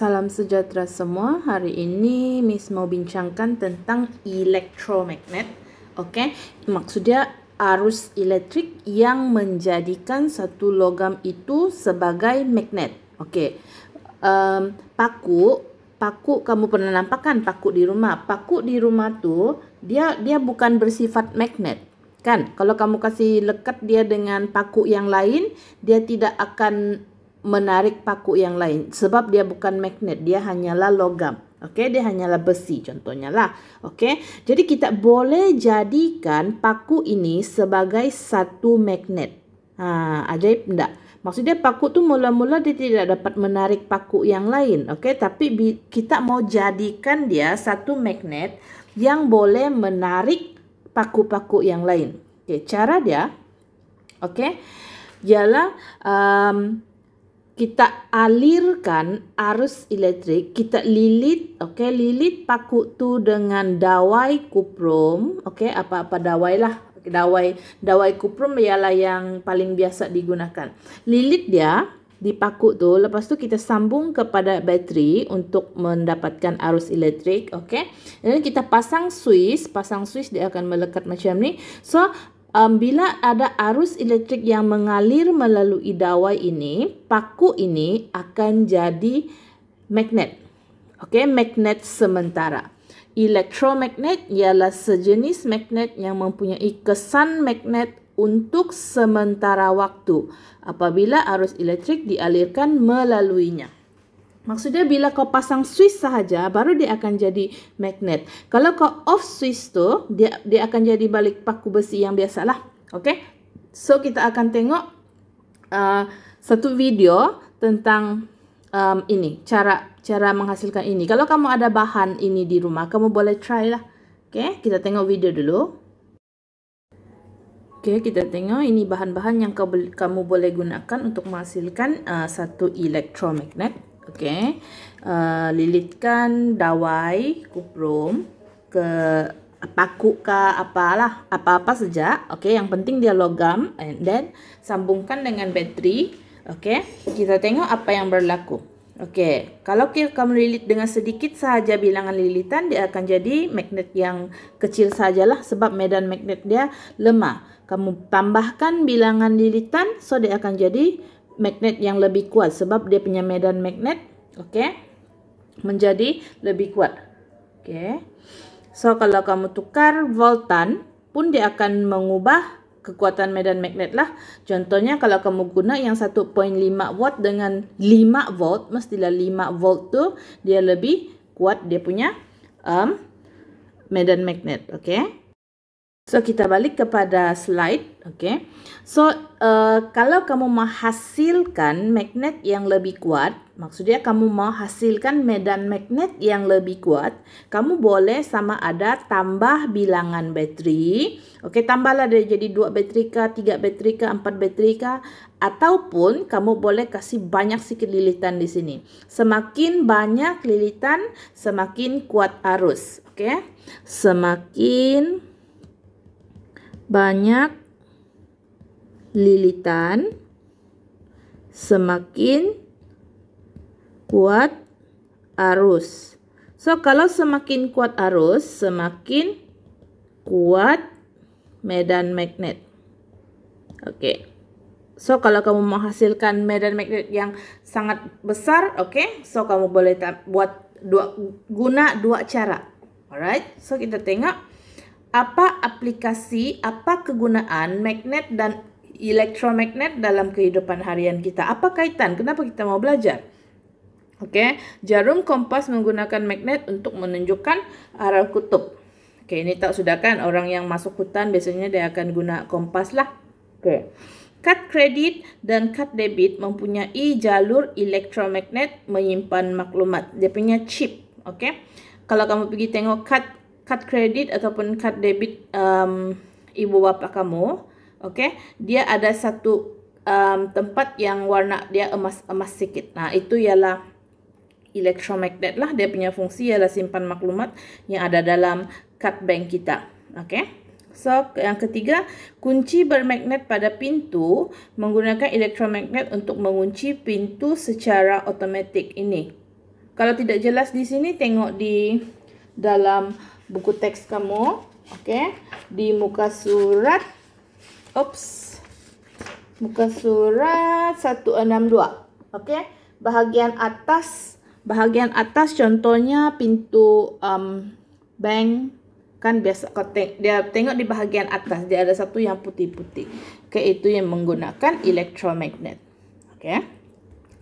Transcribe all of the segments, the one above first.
Salam sejahtera semua. Hari ini Miss mau bincangkan tentang elektromagnet. Oke, okay? maksudnya arus elektrik yang menjadikan satu logam itu sebagai magnet. Oke. Okay. Um, paku, paku kamu pernah nampak kan paku di rumah? Paku di rumah tuh dia dia bukan bersifat magnet. Kan, kalau kamu kasih lekat dia dengan paku yang lain, dia tidak akan menarik paku yang lain sebab dia bukan magnet dia hanyalah logam Oke, okay? dia hanyalah besi contohnya lah. Oke, okay? jadi kita boleh jadikan paku ini sebagai satu magnet. ha, ajaib enggak? Maksudnya paku tu mula-mula dia tidak dapat menarik paku yang lain, oke? Okay? Tapi kita mau jadikan dia satu magnet yang boleh menarik paku-paku yang lain. Oke, okay, cara dia, oke, okay, ialah um, kita alirkan arus elektrik, kita lilit, oke, okay? lilit paku tu dengan dawai kuprum, oke, okay? apa-apa dawai lah, dawai dawai kuprum ialah yang paling biasa digunakan. Lilit dia di paku tu, lepas tu kita sambung kepada bateri untuk mendapatkan arus elektrik, oke. Okay? Dan kita pasang switch, pasang switch dia akan melekat macam ni. So, um, bila ada arus elektrik yang mengalir melalui dawai ini, paku ini akan jadi magnet. Oke, magnet sementara. Elektromagnet ialah sejenis magnet yang mempunyai kesan magnet untuk sementara waktu apabila arus elektrik dialirkan melaluinya. Maksudnya bila kau pasang switch sahaja baru dia akan jadi magnet. Kalau kau off switch tu dia dia akan jadi balik paku besi yang biasalah. Okey. So kita akan tengok uh, satu video tentang um, ini cara cara menghasilkan ini. Kalau kamu ada bahan ini di rumah, kamu boleh try lah. Okey, kita tengok video dulu. Okey, kita tengok ini bahan-bahan yang kamu boleh gunakan untuk menghasilkan uh, satu elektromagnet. Oke. Okay. Uh, eh, lilitkan dawai kuprum ke paku ke apalah apa-apa saja. Oke, yang penting dia logam and then sambungkan dengan bateri. Oke. Kita tengok apa yang berlaku. Oke, kalau kita lilit dengan sedikit saja bilangan lilitan, dia akan jadi magnet yang kecil sajalah sebab medan magnet dia lemah. Kamu tambahkan bilangan lilitan, so dia akan jadi magnet yang lebih kuat sebab dia punya medan magnet oke okay? menjadi lebih kuat oke okay? so kalau kamu tukar voltan pun dia akan mengubah kekuatan medan magnet lah contohnya kalau kamu guna yang 1.5 watt dengan 5 volt mestilah 5 volt tu dia lebih kuat dia punya um, medan magnet oke okay? So kita balik kepada slide, oke. Okay. So uh, kalau kamu menghasilkan magnet yang lebih kuat, maksudnya kamu menghasilkan medan magnet yang lebih kuat, kamu boleh sama ada tambah bilangan bateri oke okay, tambahlah dari jadi dua bateri ke tiga bateri ke empat bateri ke, ataupun kamu boleh kasih banyak sikit lilitan di sini. Semakin banyak lilitan, semakin kuat arus, oke? Okay? Semakin banyak lilitan, semakin kuat arus. So, kalau semakin kuat arus, semakin kuat medan magnet. Oke. Okay. So, kalau kamu menghasilkan medan magnet yang sangat besar, oke. Okay? So, kamu boleh buat dua guna dua cara. Alright. So, kita tengok apa aplikasi, apa kegunaan magnet dan elektromagnet dalam kehidupan harian kita? Apa kaitan? Kenapa kita mau belajar? Oke, okay. jarum kompas menggunakan magnet untuk menunjukkan arah kutub. Oke, okay, ini tak sudah kan orang yang masuk hutan biasanya dia akan guna kompas lah. Oke. Okay. Kad kredit dan kad debit mempunyai jalur elektromagnet menyimpan maklumat. Dia punya chip, oke? Okay? Kalau kamu pergi tengok kad kad kredit ataupun kad debit um, ibu bapa kamu, okay, dia ada satu um, tempat yang warna dia emas emas sedikit. Nah itu ialah elektromagnet lah. Dia punya fungsi ialah simpan maklumat yang ada dalam kad bank kita, okay. So yang ketiga, kunci bermagnet pada pintu menggunakan elektromagnet untuk mengunci pintu secara otomatik ini. Kalau tidak jelas di sini, tengok di dalam buku teks kamu oke okay? di muka surat ups muka surat 162 oke okay? bahagian atas bahagian atas contohnya pintu um, bank kan biasa teng dia tengok di bahagian atas dia ada satu yang putih-putih ke itu yang menggunakan elektromagnet oke okay?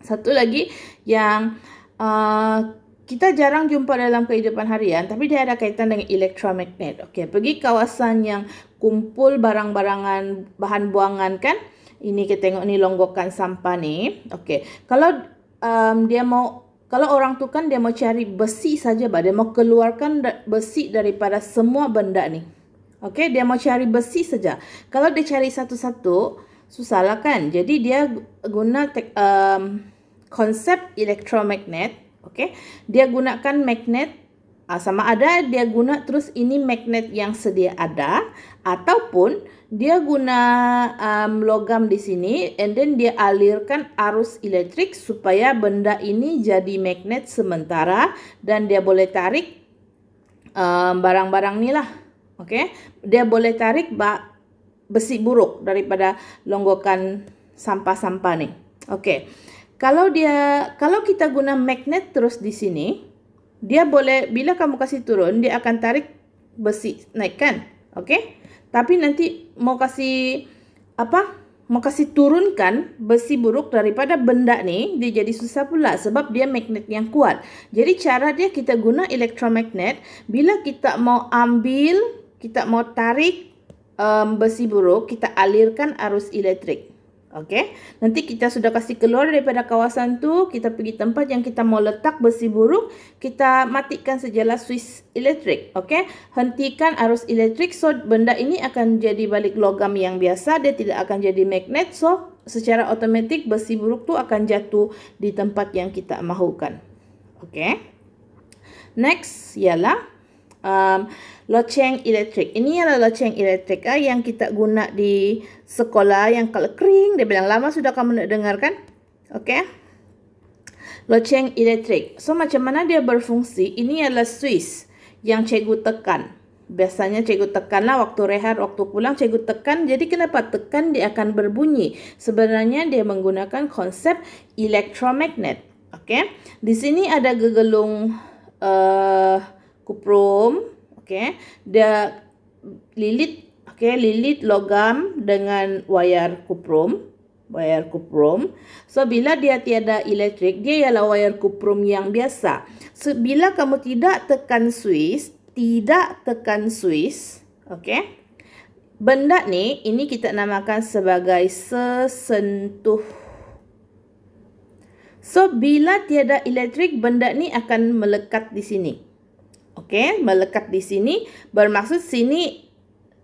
satu lagi yang uh, kita jarang jumpa dalam kehidupan harian tapi dia ada kaitan dengan elektromagnet. Okey, pergi kawasan yang kumpul barang-barangan bahan buangan kan? Ini kita tengok ni longgokan sampah ni. Okey. Kalau um, dia mau kalau orang tu kan dia mau cari besi saja bah, dia mau keluarkan besi daripada semua benda ni. Okey, dia mau cari besi saja. Kalau dia cari satu-satu, susahlah kan? Jadi dia guna um, konsep elektromagnet Oke, okay? dia gunakan magnet ah, sama ada dia guna terus ini magnet yang sedia ada ataupun dia guna um, logam di sini and then dia alirkan arus elektrik supaya benda ini jadi magnet sementara dan dia boleh tarik um, barang-barang inilah oke okay? dia boleh tarik bak besi buruk daripada longgokan sampah-sampah nih oke okay. Kalau dia kalau kita guna magnet terus di sini, dia boleh bila kamu kasih turun dia akan tarik besi naik kan oke? Okay? Tapi nanti mau kasih apa? Mau kasih turunkan besi buruk daripada benda nih dia jadi susah pula sebab dia magnet yang kuat. Jadi cara dia kita guna elektromagnet bila kita mau ambil, kita mau tarik um, besi buruk, kita alirkan arus elektrik. Okey. Nanti kita sudah kasih keluar daripada kawasan tu, kita pergi tempat yang kita mau letak besi buruk, kita matikan sajalah suis elektrik. Okey. Hentikan arus elektrik so benda ini akan jadi balik logam yang biasa, dia tidak akan jadi magnet. So secara otomatik besi buruk tu akan jatuh di tempat yang kita mahukan. Okey. Next ialah um, loceng elektrik. Ini adalah loceng elektrik ah, yang kita guna di sekolah yang kalau kering dia bilang lama sudah kamu dengarkan. Oke. Okay? Loceng elektrik. So macam mana dia berfungsi? Ini adalah Swiss yang cikgu tekan. Biasanya cikgu tekanlah waktu rehat, waktu pulang cikgu tekan. Jadi kenapa tekan dia akan berbunyi? Sebenarnya dia menggunakan konsep elektromagnet. Oke. Okay? Di sini ada gegelung uh, kuprum okey dia lilit okey lilit logam dengan wayar kuprum wayar kuprum so bila dia tiada elektrik dia ialah wayar kuprum yang biasa so, bila kamu tidak tekan suis tidak tekan suis okey benda ni ini kita namakan sebagai sesentuh So, bila tiada elektrik, benda ni akan melekat di sini. Okey, melekat di sini bermaksud sini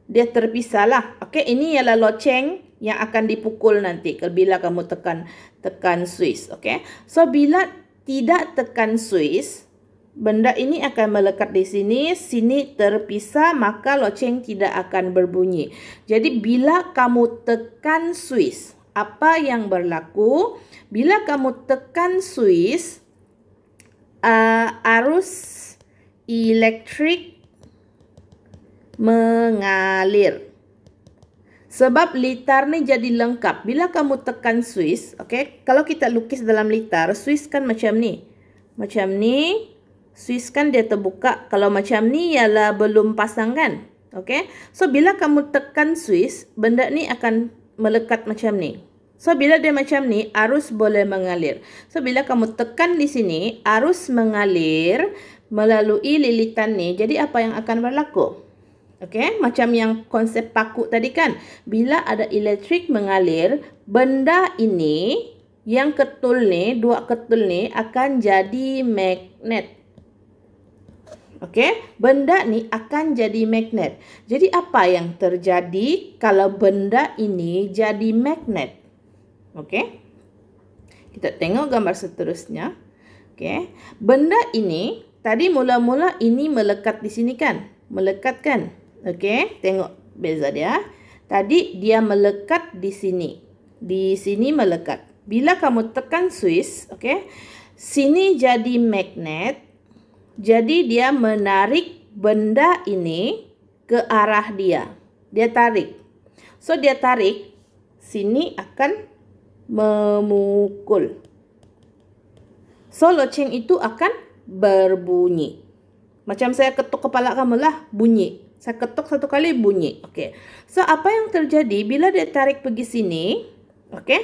dia terpisahlah. Okey, ini ialah loceng yang akan dipukul nanti bila kamu tekan tekan switch. Okey. So bila tidak tekan switch, benda ini akan melekat di sini, sini terpisah maka loceng tidak akan berbunyi. Jadi bila kamu tekan switch, apa yang berlaku? Bila kamu tekan switch, uh, arus electric mengalir. Sebab litar ni jadi lengkap. Bila kamu tekan Swiss, okay? Kalau kita lukis dalam litar, Swiss kan macam ni. Macam ni, Swiss kan dia terbuka. Kalau macam ni ialah belum pasang kan? Okay? So, bila kamu tekan Swiss, benda ni akan melekat macam ni. So, bila dia macam ni, arus boleh mengalir. So, bila kamu tekan di sini, arus mengalir melalui lilitan ni. Jadi, apa yang akan berlaku? Okay, macam yang konsep paku tadi kan. Bila ada elektrik mengalir, benda ini, yang ketul ni, dua ketul ni akan jadi magnet. Okay, benda ni akan jadi magnet. Jadi, apa yang terjadi kalau benda ini jadi magnet? Okey. Kita tengok gambar seterusnya. Okey. Benda ini tadi mula-mula ini melekat di sini kan? Melekat kan? Okey, tengok beza dia. Tadi dia melekat di sini. Di sini melekat. Bila kamu tekan Swiss, okey. Sini jadi magnet. Jadi dia menarik benda ini ke arah dia. Dia tarik. So dia tarik, sini akan memukul. So, loceng itu akan berbunyi. Macam saya ketuk kepala kamu lah, bunyi. Saya ketuk satu kali bunyi. Oke. Okay. So, apa yang terjadi bila dia tarik pergi sini? Oke. Okay?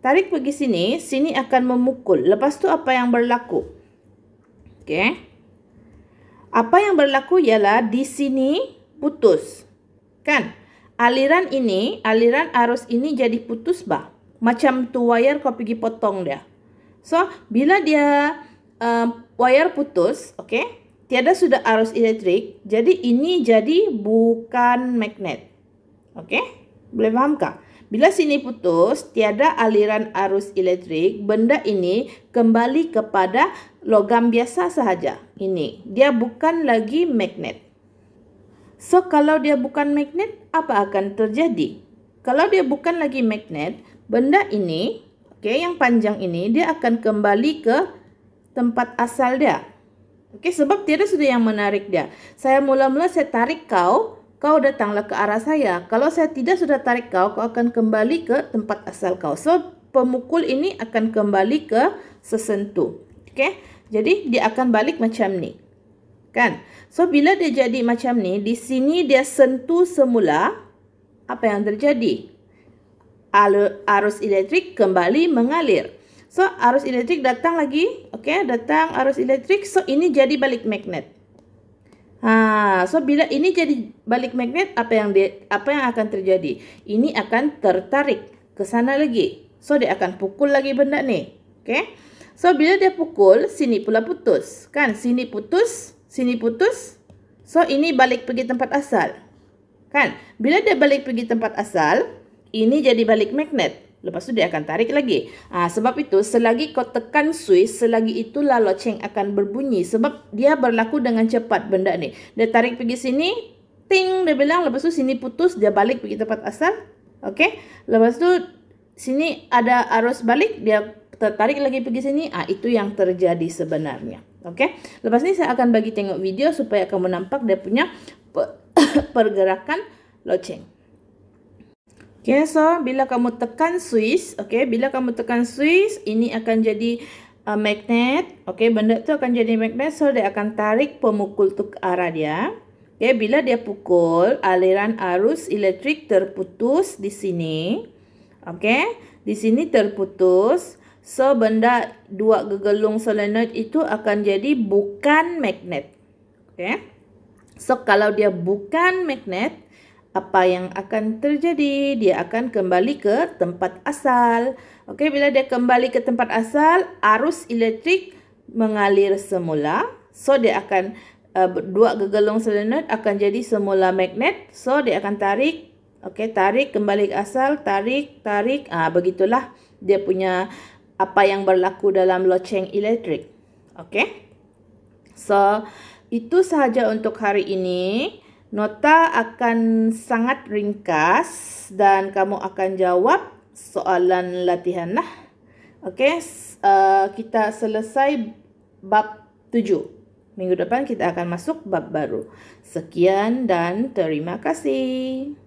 Tarik pergi sini, sini akan memukul. Lepas tu apa yang berlaku? Oke. Okay. Apa yang berlaku ialah di sini putus. Kan? Aliran ini, aliran arus ini jadi putus bah macam tu wire kau pergi potong dia. So, bila dia um, wire putus, oke tiada sudah arus elektrik, jadi ini jadi bukan magnet. oke boleh faham kah? Bila sini putus, tiada aliran arus elektrik, benda ini kembali kepada logam biasa sahaja. Ini, dia bukan lagi magnet. So, kalau dia bukan magnet, apa akan terjadi? Kalau dia bukan lagi magnet, benda ini, oke, okay, yang panjang ini dia akan kembali ke tempat asal dia. Oke, okay, sebab tidak sudah yang menarik dia. Saya mula-mula saya tarik kau, kau datanglah ke arah saya. Kalau saya tidak sudah tarik kau, kau akan kembali ke tempat asal kau. So, pemukul ini akan kembali ke sesentuh. Oke, okay? jadi dia akan balik macam ni. Kan? So, bila dia jadi macam ni, di sini dia sentuh semula apa yang terjadi? arus elektrik kembali mengalir. So, arus elektrik datang lagi. Oke, okay, datang arus elektrik. So, ini jadi balik magnet. Ha, so bila ini jadi balik magnet, apa yang dia, apa yang akan terjadi? Ini akan tertarik ke sana lagi. So, dia akan pukul lagi benda ni. Oke. Okay? So, bila dia pukul, sini pula putus. Kan, sini putus, sini putus. So, ini balik pergi tempat asal. Kan, bila dia balik pergi tempat asal, ini jadi balik magnet. Lepas itu dia akan tarik lagi. Nah, sebab itu selagi kau tekan switch, selagi itulah loceng akan berbunyi. Sebab dia berlaku dengan cepat benda ni. Dia tarik pergi sini, ting dia bilang. Lepas tu sini putus, dia balik pergi tempat asal. Okey. Lepas tu sini ada arus balik, dia tertarik lagi pergi sini. Ah itu yang terjadi sebenarnya. Okey. Lepas ni saya akan bagi tengok video supaya kamu nampak dia punya pergerakan loceng. Okay, so bila kamu tekan switch, okay, bila kamu tekan switch, ini akan jadi uh, magnet. Okay, benda tu akan jadi magnet, so dia akan tarik pemukul tu ke arah dia. Okay, bila dia pukul, aliran arus elektrik terputus di sini. Okay, di sini terputus. So, benda dua gegelung solenoid itu akan jadi bukan magnet. Okay. So, kalau dia bukan magnet, apa yang akan terjadi? Dia akan kembali ke tempat asal. Okey, bila dia kembali ke tempat asal, arus elektrik mengalir semula. So, dia akan uh, dua gegelung selenut akan jadi semula magnet. So, dia akan tarik. Okey, tarik kembali ke asal, tarik, tarik. Ah, ha, begitulah dia punya apa yang berlaku dalam loceng elektrik. Okey. So, itu sahaja untuk hari ini. Nota akan sangat ringkas dan kamu akan jawab soalan latihan lah. Okay, uh, kita selesai bab tujuh. Minggu depan kita akan masuk bab baru. Sekian dan terima kasih.